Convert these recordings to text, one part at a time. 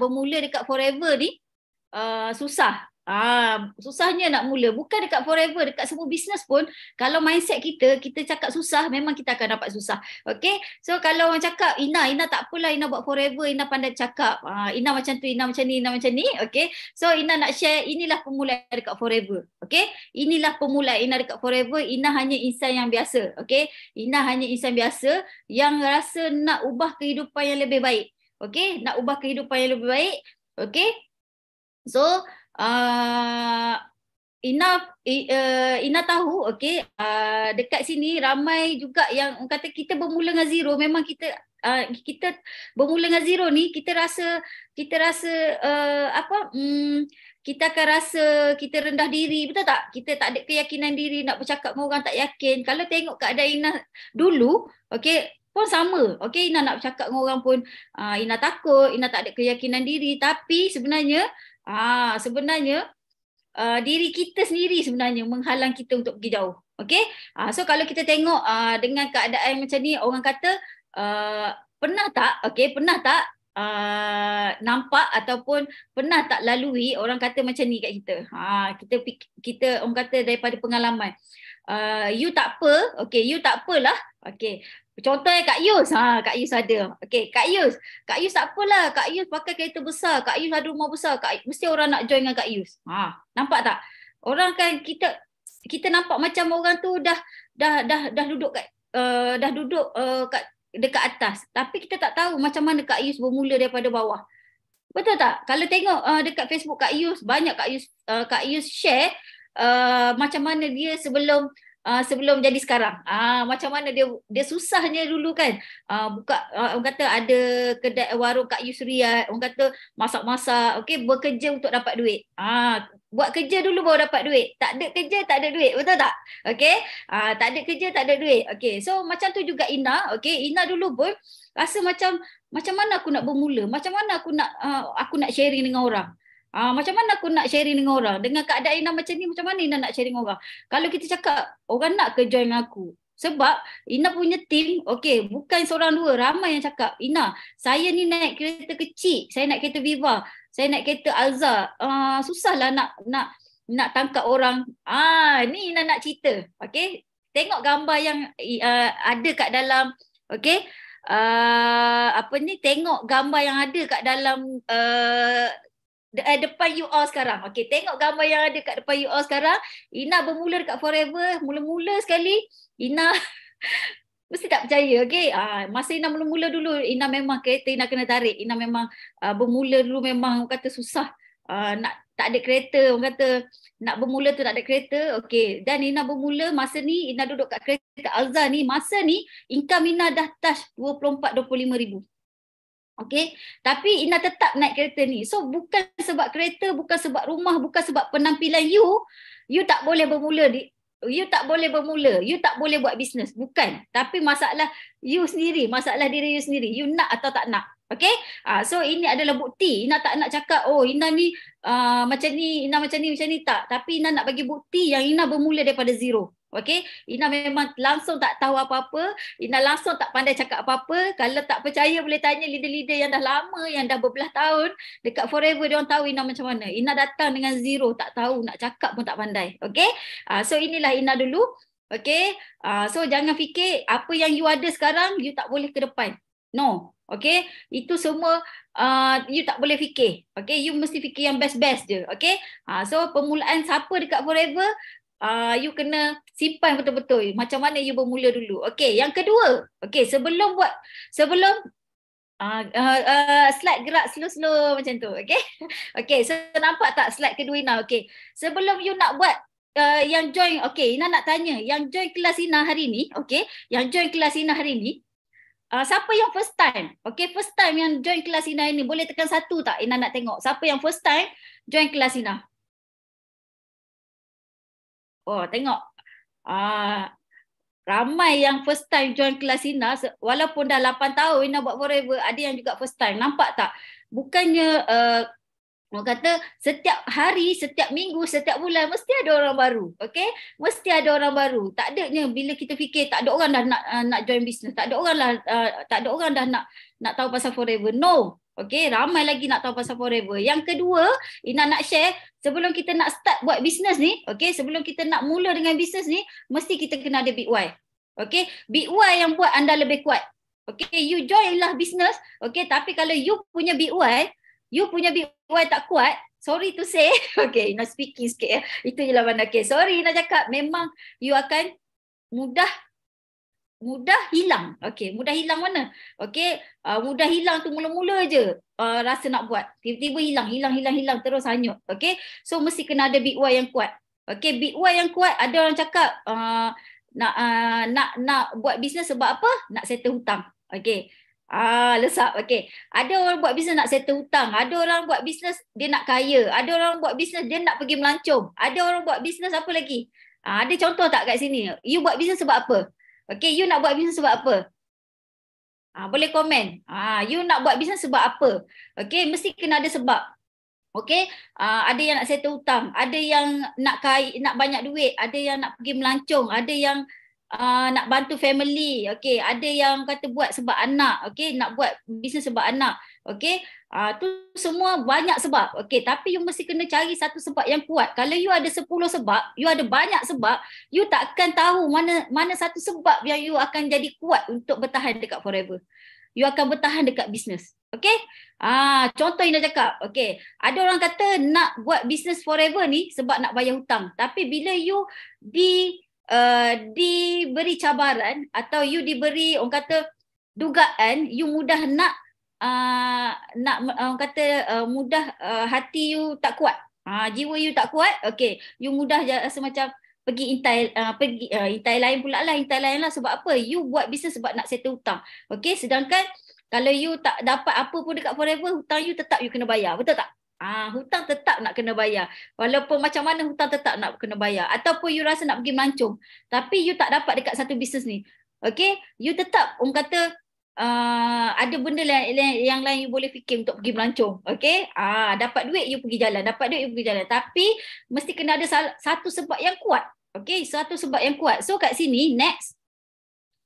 bermula dekat forever ni uh, susah. Ah, susahnya nak mula. Bukan dekat forever, dekat semua bisnes pun kalau mindset kita, kita cakap susah, memang kita akan dapat susah. Okay? So kalau orang cakap, Ina, Ina tak apalah Ina buat forever, Ina pandai cakap. Ah, Ina macam tu, Ina macam ni, Ina macam ni. Okay? So Ina nak share, inilah pemula dekat forever. Okay? Inilah pemula Ina dekat forever, Ina hanya insan yang biasa. Okay? Ina hanya insan biasa yang rasa nak ubah kehidupan yang lebih baik. Okay, nak ubah kehidupan yang lebih baik. Okay, so uh, Ina uh, Ina tahu, okay, uh, dekat sini ramai juga yang kata kita bermula dengan zero. Memang kita uh, kita bermula dengan zero ni, kita rasa kita rasa uh, apa? Um, kita akan rasa kita rendah diri, betul tak? Kita tak ada keyakinan diri nak bercakap dengan orang tak yakin. Kalau tengok keadaan Ina dulu, okay, pun sama. Okey, Ina nak bercakap dengan orang pun uh, Ina takut, Ina tak ada keyakinan diri tapi sebenarnya ah uh, sebenarnya uh, diri kita sendiri sebenarnya menghalang kita untuk pergi jauh. Okey? Uh, so kalau kita tengok uh, dengan keadaan macam ni orang kata uh, pernah tak? Okey, pernah tak uh, nampak ataupun pernah tak lalui orang kata macam ni kat kita. Ha, kita kita orang kata daripada pengalaman. Uh, you tak apa, okay, you tak apalah, okay. Contoh eh, Kak Yus. Ha, Kak Yus ada. Okay, Kak Yus. Kak Yus tak apalah. Kak Yus pakai kereta besar. Kak Yus ada rumah besar. Kak Yus, mesti orang nak join dengan Kak Yus. Ha, nampak tak? Orang kan kita kita nampak macam orang tu dah dah dah dah duduk kat uh, dah duduk uh, kat dekat atas. Tapi kita tak tahu macam mana Kak Yus bermula daripada bawah. Betul tak? Kalau tengok uh, dekat Facebook Kak Yus, banyak Kak Yus uh, Kak Yus share uh, macam mana dia sebelum uh, sebelum jadi sekarang. Ah uh, macam mana dia dia susahnya dulu kan. Ah uh, buka uh, orang kata ada kedai warung Kak Yusriat, ah, orang kata masak-masak, okey bekerja untuk dapat duit. Ah uh, buat kerja dulu baru dapat duit. Tak ada kerja tak ada duit, betul tak? okay, Ah uh, tak ada kerja tak ada duit. okay, So macam tu juga Ina, okay Ina dulu pun rasa macam macam mana aku nak bermula? Macam mana aku nak uh, aku nak sharing dengan orang? Ah ha, macam mana aku nak sharing dengan orang? Dengan keadaan Ina macam ni macam mana Ina nak sharing dengan orang? Kalau kita cakap orang nak ke join aku? Sebab Ina punya team, okey, bukan seorang dua, ramai yang cakap, Ina, saya ni naik kereta kecil, saya naik kereta Viva, saya naik kereta Alza, uh, susahlah nak nak nak tangkap orang. Ah, ni Ina nak cerita, okey? Tengok gambar yang uh, ada kat dalam, okey? Uh, ah, apa ni tengok gambar yang ada kat dalam uh, De, eh, depan you all sekarang. Okay, tengok gambar yang ada kat depan you all sekarang. Ina bermula dekat forever. Mula-mula sekali, Ina mesti tak percaya. Okay, uh, ah, masa Ina mula-mula dulu, Ina memang kereta Ina kena tarik. Ina memang uh, bermula dulu memang kata susah. Uh, nak tak ada kereta orang kata nak bermula tu tak ada kereta Okay. dan Ina bermula masa ni Ina duduk kat kereta Alza ni masa ni income Ina dah touch 24 25 ribu Okay. Tapi Ina tetap naik kereta ni. So bukan sebab kereta, bukan sebab rumah, bukan sebab penampilan you, you tak boleh bermula di You tak boleh bermula, you tak boleh buat bisnes, bukan. Tapi masalah you sendiri, masalah diri you sendiri, you nak atau tak nak. Okay, uh, ah, so ini adalah bukti. Ina tak nak cakap, oh Ina ni uh, macam ni, Ina macam ni, macam ni. Tak, tapi Ina nak bagi bukti yang Ina bermula daripada zero. Okey, Ina memang langsung tak tahu apa-apa, Ina langsung tak pandai cakap apa-apa. Kalau tak percaya boleh tanya leader-leader yang dah lama, yang dah berbelah tahun dekat Forever dia orang tahu Ina macam mana. Ina datang dengan zero, tak tahu nak cakap pun tak pandai. Okey. Uh, so inilah Ina dulu. Okey. Uh, so jangan fikir apa yang you ada sekarang you tak boleh ke depan. No. Okey. Itu semua Uh, you tak boleh fikir okay? You mesti fikir yang best-best je okay? uh, So permulaan siapa dekat Forever uh, you kena simpan betul-betul macam mana you bermula dulu. Okey, yang kedua. Okey, sebelum buat sebelum uh, uh, uh, slide gerak slow-slow macam tu. Okey. Okey, so nampak tak slide kedua Ina? Okey. Sebelum you nak buat uh, yang join okey, Ina nak tanya, yang join kelas Ina hari ni, okey, yang join kelas Ina hari ni Uh, siapa yang first time? Okay, first time yang join kelas Ina ini. Boleh tekan satu tak? Ina nak tengok. Siapa yang first time join kelas Ina? Oh, tengok. Ah, ramai yang first time join kelas Ina walaupun dah 8 tahun Ina buat forever, ada yang juga first time. Nampak tak? Bukannya uh, kata setiap hari, setiap minggu, setiap bulan mesti ada orang baru. Okay? Mesti ada orang baru. Tak ada adanya bila kita fikir tak ada orang dah nak uh, nak join bisnes. Tak ada orang lah, uh, tak ada orang dah nak nak tahu pasal forever. No. Okey ramai lagi nak tahu pasal forever. Yang kedua, Ina nak share, sebelum kita nak start buat bisnes ni, okey sebelum kita nak mula dengan bisnes ni, mesti kita kena ada big why. Okay, big why yang buat anda lebih kuat. okey you join lah bisnes, okey tapi kalau you punya big why, you punya big why tak kuat, Sorry to say, okey Ina speaking sikit ya. Itu je mana. Okay, sorry Ina cakap, memang you akan mudah mudah hilang. Okey, mudah hilang mana? Okey, uh, mudah hilang tu mula-mula aje. uh, rasa nak buat. Tiba-tiba hilang, hilang, hilang, hilang terus hanyut. Okey, so mesti kena ada big why yang kuat. Okey, big why yang kuat ada orang cakap uh, nak uh, nak nak buat bisnes sebab apa? Nak settle hutang. Okey. Ah, lesap. Okey. Ada orang buat bisnes nak settle hutang. Ada orang buat bisnes dia nak kaya. Ada orang buat bisnes dia nak pergi melancong. Ada orang buat bisnes apa lagi? Ah, ada contoh tak kat sini? You buat bisnes sebab apa? Okay, you nak buat bisnes sebab apa? Ah, boleh komen. Ah, you nak buat bisnes sebab apa? Okay, mesti kena ada sebab. Okay, ah, ada yang nak settle hutang, ada yang nak kai, nak banyak duit, ada yang nak pergi melancong, ada yang ah, nak bantu family. Okay, ada yang kata buat sebab anak. Okay, nak buat bisnes sebab anak. Okay, uh, ah, tu semua banyak sebab. Okay, tapi you mesti kena cari satu sebab yang kuat. Kalau you ada 10 sebab, you ada banyak sebab, you takkan tahu mana mana satu sebab yang you akan jadi kuat untuk bertahan dekat forever. You akan bertahan dekat bisnes. Okay, ah, uh, contoh yang cakap. Okay, ada orang kata nak buat bisnes forever ni sebab nak bayar hutang. Tapi bila you di uh, diberi cabaran atau you diberi orang kata dugaan, you mudah nak Ah, nak orang uh, kata uh, mudah uh, hati you tak kuat. Ha uh, jiwa you tak kuat. Okay you mudah rasa macam pergi intai uh, pergi uh, intai lain pula lah intai lain lah sebab apa? You buat bisnes sebab nak settle hutang. Okay sedangkan kalau you tak dapat apa pun dekat forever hutang you tetap you kena bayar. Betul tak? Ah uh, hutang tetap nak kena bayar. Walaupun macam mana hutang tetap nak kena bayar ataupun you rasa nak pergi melancong tapi you tak dapat dekat satu bisnes ni. Okay, you tetap orang kata uh, ada benda lain, lain, yang lain you boleh fikir untuk pergi melancong. Okay? Uh, ah, dapat duit, you pergi jalan. Dapat duit, you pergi jalan. Tapi, mesti kena ada sal- satu sebab yang kuat. Okay? Satu sebab yang kuat. So, kat sini, next.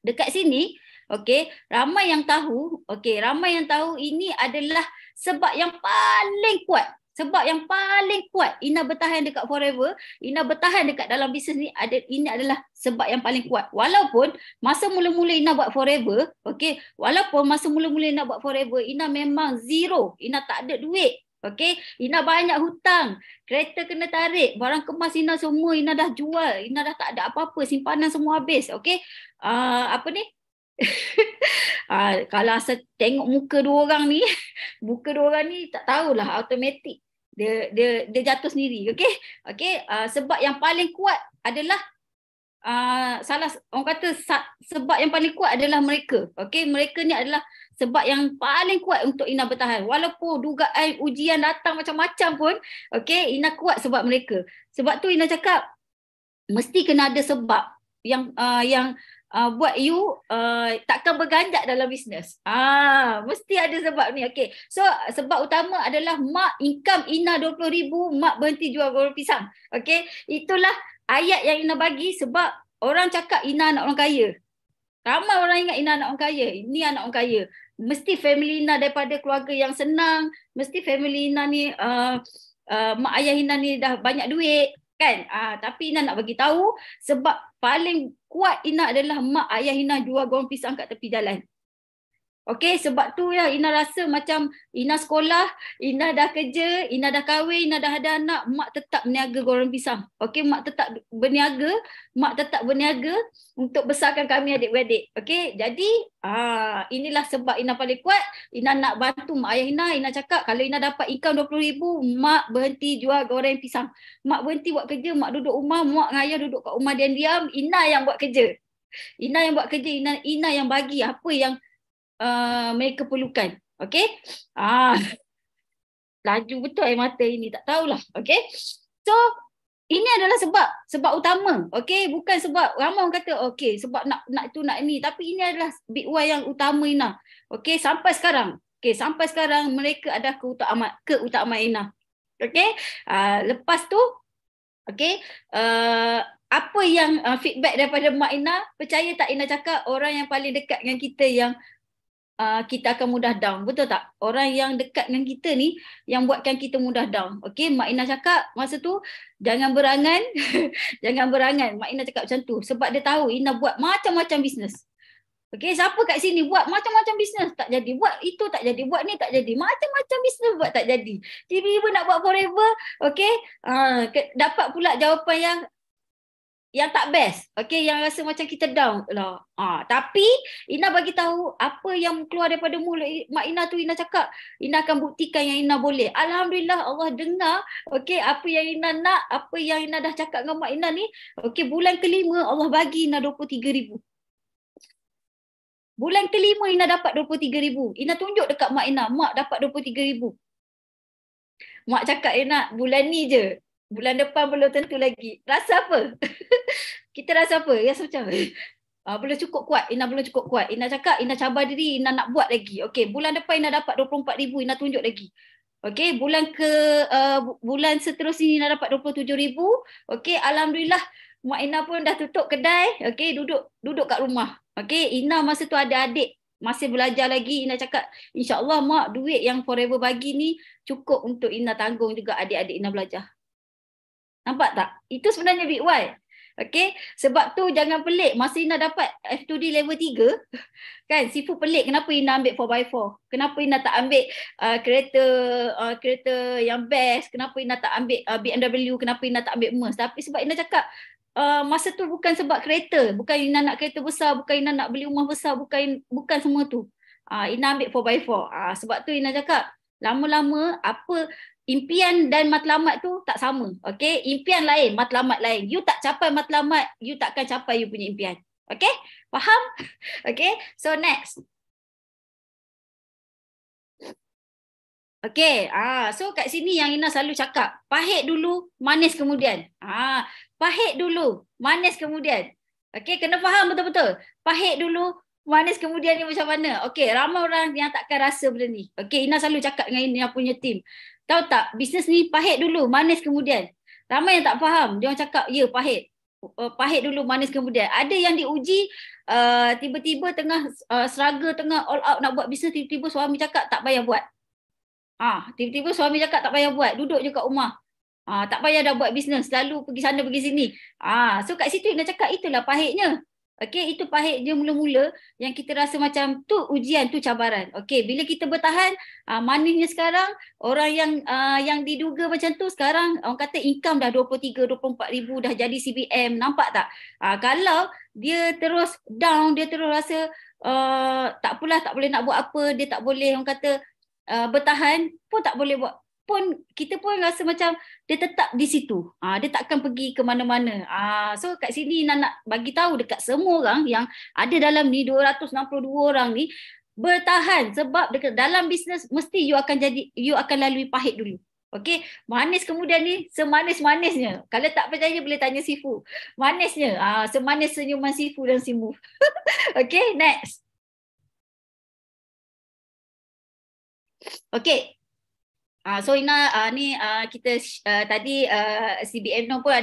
Dekat sini, okay, ramai yang tahu, okay, ramai yang tahu ini adalah sebab yang paling kuat sebab yang paling kuat Ina bertahan dekat forever, Ina bertahan dekat dalam bisnes ni ada ini adalah sebab yang paling kuat. Walaupun masa mula-mula Ina buat forever, okay. walaupun masa mula-mula Ina buat forever, Ina memang zero, Ina tak ada duit. okay. Ina banyak hutang, kereta kena tarik, barang kemas Ina semua Ina dah jual, Ina dah tak ada apa-apa, simpanan semua habis, okay. Uh, apa ni? ha, kalau saya tengok muka dua orang ni, muka dua orang ni tak tahulah automatik dia dia dia jatuh sendiri. Okey. Okey, uh, sebab yang paling kuat adalah uh, salah orang kata sebab yang paling kuat adalah mereka. Okey, mereka ni adalah sebab yang paling kuat untuk Ina bertahan. Walaupun dugaan ujian datang macam-macam pun, okey, Ina kuat sebab mereka. Sebab tu Ina cakap mesti kena ada sebab yang uh, yang uh, buat you uh, takkan berganjak dalam bisnes. Ah, mesti ada sebab ni. Okay. So sebab utama adalah mak income Ina RM20,000, mak berhenti jual goreng pisang. Okay. Itulah ayat yang Ina bagi sebab orang cakap Ina anak orang kaya. Ramai orang ingat Ina anak orang kaya. Ini anak orang kaya. Mesti family Ina daripada keluarga yang senang. Mesti family Ina ni uh, uh, mak ayah Ina ni dah banyak duit kan ah tapi Ina nak bagi tahu sebab paling kuat Ina adalah mak ayah Ina jual goreng pisang kat tepi jalan Okey sebab tu ya Ina rasa macam Ina sekolah, Ina dah kerja, Ina dah kahwin, Ina dah ada anak, mak tetap berniaga goreng pisang. Okey mak tetap berniaga, mak tetap berniaga untuk besarkan kami adik-beradik. Okey jadi aa, ah, inilah sebab Ina paling kuat, Ina nak bantu mak ayah Ina, Ina cakap kalau Ina dapat income rm ribu mak berhenti jual goreng pisang. Mak berhenti buat kerja, mak duduk rumah, mak dengan ayah duduk kat rumah diam-diam, Ina yang buat kerja. Ina yang buat kerja, Ina, Ina yang bagi apa yang uh, mereka perlukan. okay? Ah. laju betul air mata ini tak tahulah. okay? So ini adalah sebab sebab utama. okay? bukan sebab ramai orang kata okay? sebab nak nak tu nak ni tapi ini adalah big why yang utama Ina. okay? sampai sekarang. okay? sampai sekarang mereka ada keutama keutama Ina. okay? Uh, ah, lepas tu okay? uh, ah, apa yang uh, feedback daripada Mak Ina, percaya tak Ina cakap orang yang paling dekat dengan kita yang uh, kita akan mudah down. Betul tak? Orang yang dekat dengan kita ni yang buatkan kita mudah down. Okey, Mak Ina cakap masa tu jangan berangan, jangan berangan. Mak Ina cakap macam tu sebab dia tahu Ina buat macam-macam bisnes. Okey, siapa kat sini buat macam-macam bisnes tak jadi, buat itu tak jadi, buat ni tak jadi, macam-macam bisnes buat tak jadi. Tiba-tiba nak buat forever, okey, uh, dapat pula jawapan yang yang tak best. Okay, yang rasa macam kita down lah. Ha, tapi Ina bagi tahu apa yang keluar daripada mulut Mak Ina tu Ina cakap Ina akan buktikan yang Ina boleh. Alhamdulillah Allah dengar okay, apa yang Ina nak, apa yang Ina dah cakap dengan Mak Ina ni. Okay, bulan kelima Allah bagi Ina rm ribu. Bulan kelima Ina dapat rm ribu. Ina tunjuk dekat Mak Ina, Mak dapat rm ribu. Mak cakap Ina eh, bulan ni je bulan depan belum tentu lagi. Rasa apa? kita rasa apa? Rasa macam Ah, belum cukup kuat. Ina belum cukup kuat. Ina cakap Ina cabar diri. Ina nak buat lagi. Okey, bulan depan Ina dapat 24,000. Ina tunjuk lagi. Okey, bulan ke uh, bulan seterusnya Ina dapat 27,000. Okey, alhamdulillah Mak Ina pun dah tutup kedai. Okey, duduk duduk kat rumah. Okey, Ina masa tu ada adik masih belajar lagi Ina cakap insyaallah mak duit yang forever bagi ni cukup untuk Ina tanggung juga adik-adik Ina belajar Nampak tak? Itu sebenarnya big why. Okay. Sebab tu jangan pelik. Masa Ina dapat F2D level 3. Kan? Sifu pelik. Kenapa Ina ambil 4x4? Kenapa Ina tak ambil uh, kereta uh, kereta yang best? Kenapa Ina tak ambil uh, BMW? Kenapa Ina tak ambil Merce? Tapi sebab Ina cakap uh, masa tu bukan sebab kereta. Bukan Ina nak kereta besar. Bukan Ina nak beli rumah besar. Bukan bukan semua tu. Uh, Ina ambil 4x4. Uh, ah, sebab tu Ina cakap lama-lama apa impian dan matlamat tu tak sama. Okay? Impian lain, matlamat lain. You tak capai matlamat, you takkan capai you punya impian. Okay? Faham? Okay? So next. Okay, ah, so kat sini yang Ina selalu cakap, pahit dulu, manis kemudian. Ah, pahit dulu, manis kemudian. Okay, kena faham betul-betul. Pahit dulu, manis kemudian ni macam mana. Okay, ramai orang yang takkan rasa benda ni. Okay, Ina selalu cakap dengan Ina punya team. Tahu tak, bisnes ni pahit dulu, manis kemudian. Ramai yang tak faham, dia orang cakap, ya pahit. Uh, pahit dulu, manis kemudian. Ada yang diuji, uh, tiba-tiba tengah uh, seraga, tengah all out nak buat bisnes, tiba-tiba suami cakap, tak payah buat. Ah, ha, tiba-tiba suami cakap tak payah buat, duduk je kat rumah. Ah, ha, tak payah dah buat bisnes, selalu pergi sana pergi sini. Ah, ha, so kat situ yang dia cakap itulah pahitnya. Okey, itu pahit dia mula-mula yang kita rasa macam tu ujian, tu cabaran. Okey, bila kita bertahan, uh, ah, manisnya sekarang, orang yang uh, yang diduga macam tu sekarang, orang kata income dah 23, 24 ribu, dah jadi CBM, nampak tak? Uh, kalau dia terus down, dia terus rasa uh, tak pula tak boleh nak buat apa, dia tak boleh, orang kata uh, bertahan, pun tak boleh buat pun kita pun rasa macam dia tetap di situ. Ah dia takkan pergi ke mana-mana. Ah so kat sini nak nak bagi tahu dekat semua orang yang ada dalam ni 262 orang ni bertahan sebab dekat dalam bisnes mesti you akan jadi you akan lalui pahit dulu. Okey, manis kemudian ni semanis-manisnya. Kalau tak percaya boleh tanya sifu. Manisnya, ah semanis senyuman sifu dan simu. Okey, next. Okey, Uh, so Ina, uh, ni uh, kita uh, tadi uh, CBM pun